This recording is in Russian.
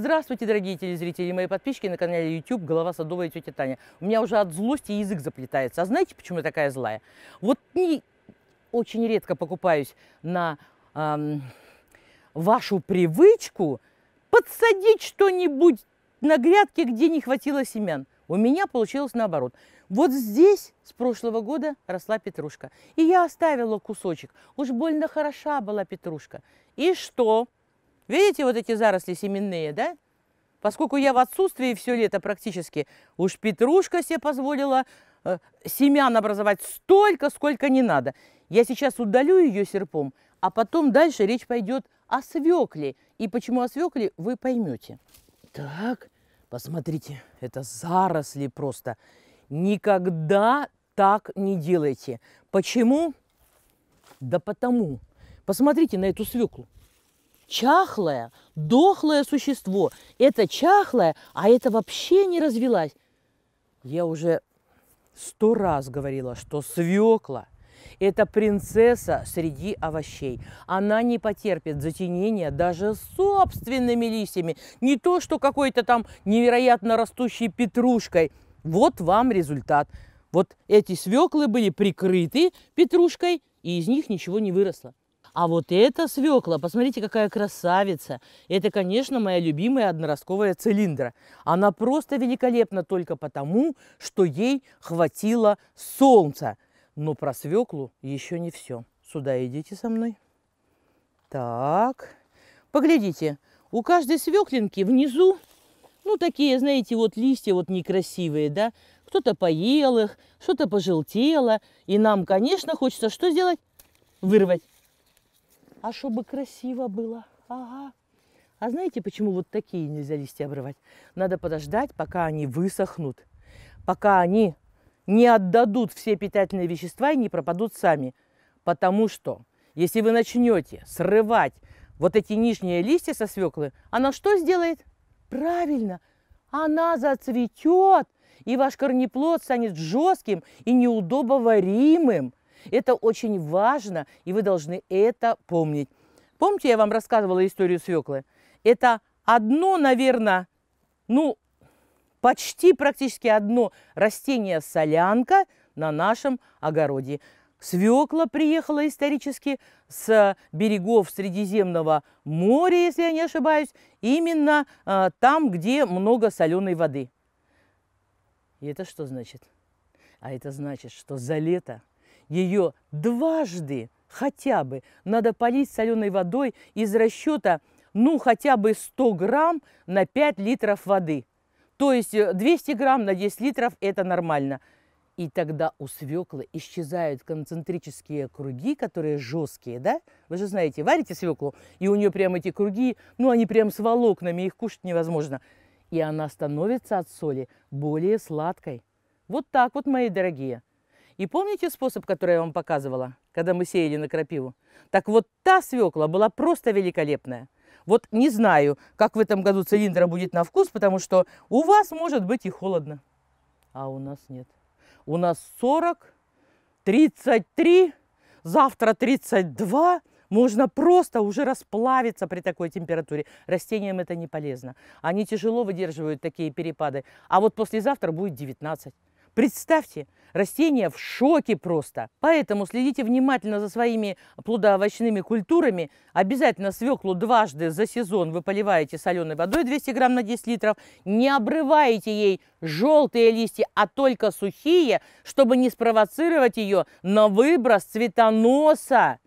Здравствуйте, дорогие телезрители и мои подписчики на канале YouTube «Голова садовая тетя Таня». У меня уже от злости язык заплетается. А знаете, почему я такая злая? Вот не, очень редко покупаюсь на эм, вашу привычку подсадить что-нибудь на грядке, где не хватило семян. У меня получилось наоборот. Вот здесь с прошлого года росла петрушка. И я оставила кусочек. Уж больно хороша была петрушка. И что? Видите вот эти заросли семенные, да? Поскольку я в отсутствии все лето практически, уж петрушка себе позволила э, семян образовать столько, сколько не надо. Я сейчас удалю ее серпом, а потом дальше речь пойдет о свекле. И почему о свекле, вы поймете. Так, посмотрите, это заросли просто. Никогда так не делайте. Почему? Да потому. Посмотрите на эту свеклу чахлое, дохлое существо. Это чахлое, а это вообще не развелась. Я уже сто раз говорила, что свекла – это принцесса среди овощей. Она не потерпит затенения даже собственными листьями. Не то, что какой-то там невероятно растущей петрушкой. Вот вам результат. Вот эти свеклы были прикрыты петрушкой, и из них ничего не выросло. А вот эта свекла, посмотрите, какая красавица. Это, конечно, моя любимая одноростковая цилиндра. Она просто великолепна только потому, что ей хватило солнца. Но про свеклу еще не все. Сюда идите со мной. Так, поглядите, у каждой свеклинки внизу, ну, такие, знаете, вот листья вот некрасивые, да, кто-то поел их, что-то пожелтело, и нам, конечно, хочется что сделать? Вырвать а чтобы красиво было. Ага. А знаете, почему вот такие нельзя листья обрывать? Надо подождать, пока они высохнут, пока они не отдадут все питательные вещества и не пропадут сами. Потому что, если вы начнете срывать вот эти нижние листья со свеклы, она что сделает? Правильно, она зацветет, и ваш корнеплод станет жестким и неудобоваримым. Это очень важно, и вы должны это помнить. Помните, я вам рассказывала историю свеклы? Это одно, наверное, ну, почти практически одно растение солянка на нашем огороде. Свекла приехала исторически с берегов Средиземного моря, если я не ошибаюсь, именно э, там, где много соленой воды. И это что значит? А это значит, что за лето ее дважды хотя бы надо полить соленой водой из расчета ну хотя бы 100 грамм на 5 литров воды. То есть 200 э, грамм на 10 литров это нормально. И тогда у свеклы исчезают концентрические круги, которые жесткие, да? Вы же знаете, варите свеклу, и у нее прям эти круги, ну они прям с волокнами, их кушать невозможно. И она становится от соли более сладкой. Вот так вот, мои дорогие. И помните способ, который я вам показывала, когда мы сеяли на крапиву? Так вот, та свекла была просто великолепная. Вот не знаю, как в этом году цилиндра будет на вкус, потому что у вас может быть и холодно, а у нас нет. У нас 40, 33, завтра 32, можно просто уже расплавиться при такой температуре. Растениям это не полезно. Они тяжело выдерживают такие перепады. А вот послезавтра будет 19. Представьте, растения в шоке просто. Поэтому следите внимательно за своими плодоовощными культурами. Обязательно свеклу дважды за сезон вы поливаете соленой водой 200 грамм на 10 литров. Не обрывайте ей желтые листья, а только сухие, чтобы не спровоцировать ее на выброс цветоноса.